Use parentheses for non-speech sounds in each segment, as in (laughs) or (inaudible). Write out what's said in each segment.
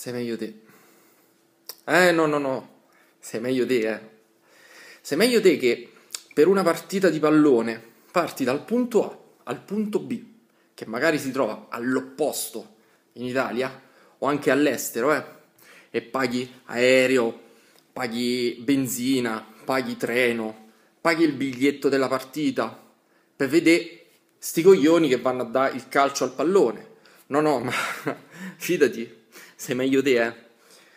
Sei meglio te. Eh no, no, no. Sei meglio te, eh. Sei meglio te che per una partita di pallone parti dal punto A al punto B, che magari si trova all'opposto in Italia o anche all'estero, eh, e paghi aereo, paghi benzina, paghi treno, paghi il biglietto della partita per vedere sti coglioni che vanno a dare il calcio al pallone. No, no, (laughs) ma fidati, sei meglio te, eh?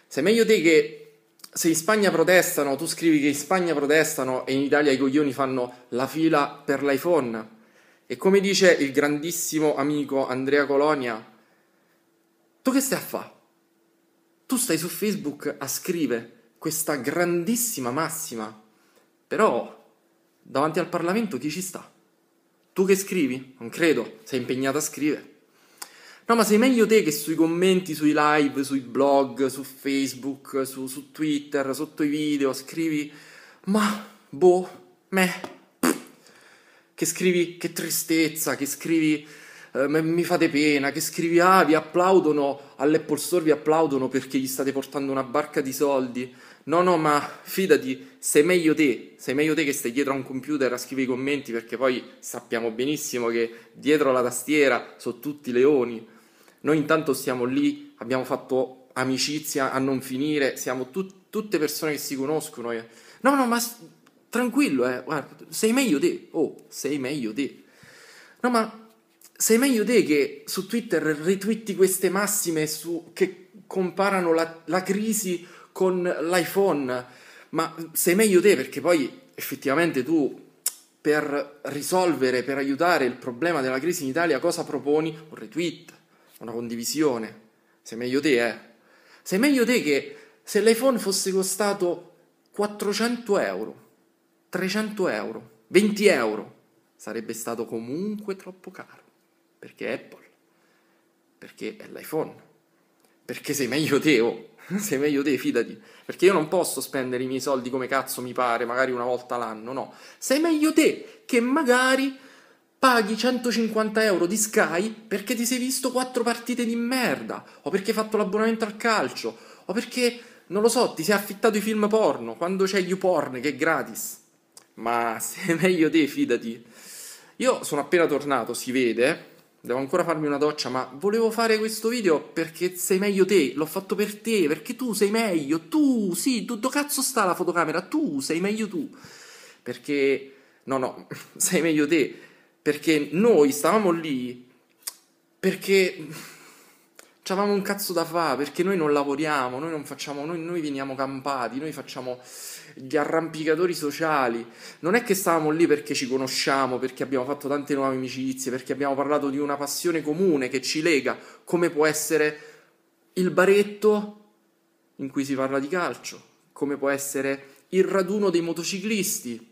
Sei meglio te che se in Spagna protestano, tu scrivi che in Spagna protestano e in Italia i coglioni fanno la fila per l'iPhone. E come dice il grandissimo amico Andrea Colonia, tu che stai a fare? Tu stai su Facebook a scrivere questa grandissima massima, però davanti al Parlamento chi ci sta? Tu che scrivi? Non credo, sei impegnato a scrivere. No, ma sei meglio te che sui commenti, sui live, sui blog, su Facebook, su, su Twitter, sotto i video, scrivi ma, boh, me, che scrivi che tristezza, che scrivi eh, mi fate pena, che scrivi ah, vi applaudono, all'Apple Store vi applaudono perché gli state portando una barca di soldi. No, no, ma fidati, sei meglio te, sei meglio te che stai dietro a un computer a scrivere i commenti perché poi sappiamo benissimo che dietro la tastiera sono tutti leoni noi intanto siamo lì, abbiamo fatto amicizia a non finire, siamo tut- tutte persone che si conoscono. No, no, ma tranquillo, eh, guarda, sei meglio te, oh, sei meglio te. No, ma sei meglio te che su Twitter ritwitti queste massime su, che comparano la, la crisi con l'iPhone, ma sei meglio te perché poi effettivamente tu per risolvere, per aiutare il problema della crisi in Italia, cosa proponi? Un retweet, una condivisione. Sei meglio te, eh? Sei meglio te che se l'iPhone fosse costato 400 euro, 300 euro, 20 euro, sarebbe stato comunque troppo caro. Perché Apple? Perché è l'iPhone? Perché sei meglio te, oh! (laughs) sei meglio te, fidati. Perché io non posso spendere i miei soldi come cazzo mi pare, magari una volta l'anno, no. Sei meglio te che magari paghi 150 euro di Sky perché ti sei visto quattro partite di merda, o perché hai fatto l'abbonamento al calcio, o perché, non lo so, ti sei affittato i film porno, quando c'è YouPorn che è gratis. Ma sei meglio te, fidati. Io sono appena tornato, si vede, devo ancora farmi una doccia, ma volevo fare questo video perché sei meglio te, l'ho fatto per te, perché tu sei meglio, tu, sì, tu, cazzo sta la fotocamera, tu sei meglio tu, perché, no, no, (laughs) sei meglio te, perché noi stavamo lì perché avevamo un cazzo da fare, perché noi non lavoriamo, noi non facciamo, noi, noi veniamo campati, noi facciamo gli arrampicatori sociali. Non è che stavamo lì perché ci conosciamo, perché abbiamo fatto tante nuove amicizie, perché abbiamo parlato di una passione comune che ci lega, come può essere il baretto in cui si parla di calcio, come può essere il raduno dei motociclisti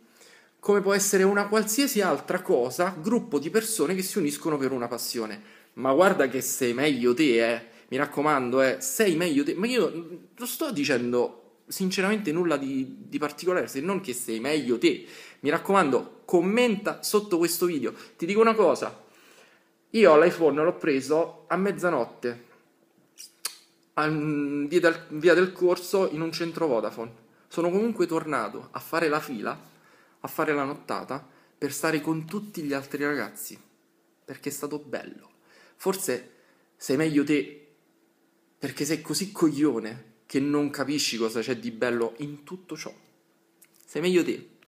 come può essere una qualsiasi altra cosa, gruppo di persone che si uniscono per una passione. Ma guarda che sei meglio te, eh. Mi raccomando, eh, sei meglio te. Ma io non sto dicendo sinceramente nulla di, di, particolare se non che sei meglio te. Mi raccomando, commenta sotto questo video. Ti dico una cosa, io l'iPhone l'ho preso a mezzanotte, a, mm, via, del, via del corso in un centro Vodafone. Sono comunque tornato a fare la fila a fare la nottata per stare con tutti gli altri ragazzi, perché è stato bello. Forse sei meglio te, perché sei così coglione che non capisci cosa c'è di bello in tutto ciò. Sei meglio te.